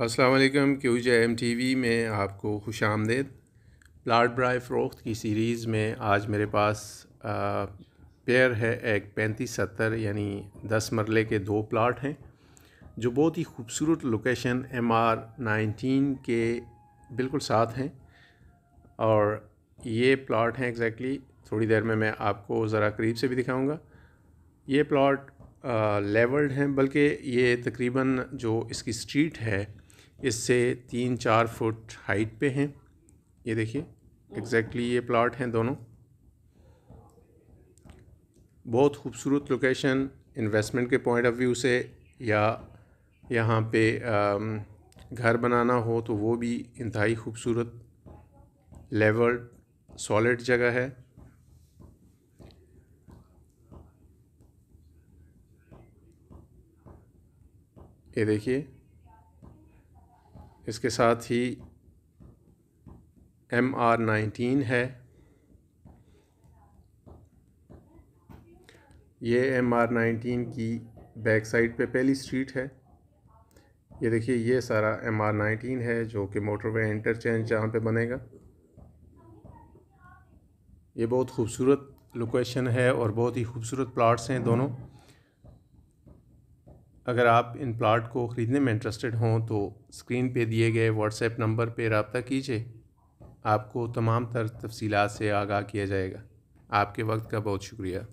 अस्सलाम Q J M TV वी में आपको खुश आमदेद प्लाट ब्राई फ़रोख्त की सीरीज़ में आज मेरे पास पेयर है एक पैंतीस सत्तर यानी दस मरले के दो प्लाट हैं जो बहुत ही खूबसूरत लोकेशन एम आर नाइनटीन के बिल्कुल साथ हैं और ये प्लाट हैं एग्जैक्टली थोड़ी देर में मैं आपको ज़रा करीब से भी दिखाऊँगा ये प्लाट लेवल्ड हैं बल्कि ये तकरीबन जो इसकी स्ट्रीट है इससे तीन चार फुट हाइट पे हैं ये देखिए एग्जैक्टली ये प्लाट हैं दोनों बहुत खूबसूरत लोकेशन इन्वेस्टमेंट के पॉइंट ऑफ व्यू से या यहाँ पे um, घर बनाना हो तो वो भी इंतहाई खूबसूरत लेवल सॉलिड जगह है ये देखिए इसके साथ ही एम आर नाइनटीन है ये एम आर नाइनटीन की बैक साइड पे पहली स्ट्रीट है ये देखिए ये सारा एम आर नाइनटीन है जो कि मोटरवे इंटरचेंज जहाँ पे बनेगा ये बहुत खूबसूरत लोकेशन है और बहुत ही खूबसूरत प्लाट्स हैं दोनों अगर आप इन प्लाट को ख़रीदने में इंटरेस्टेड हों तो स्क्रीन पे दिए गए व्हाट्सएप नंबर पे रबता कीजिए आपको तमाम तर तफसीत से आगाह किया जाएगा आपके वक्त का बहुत शुक्रिया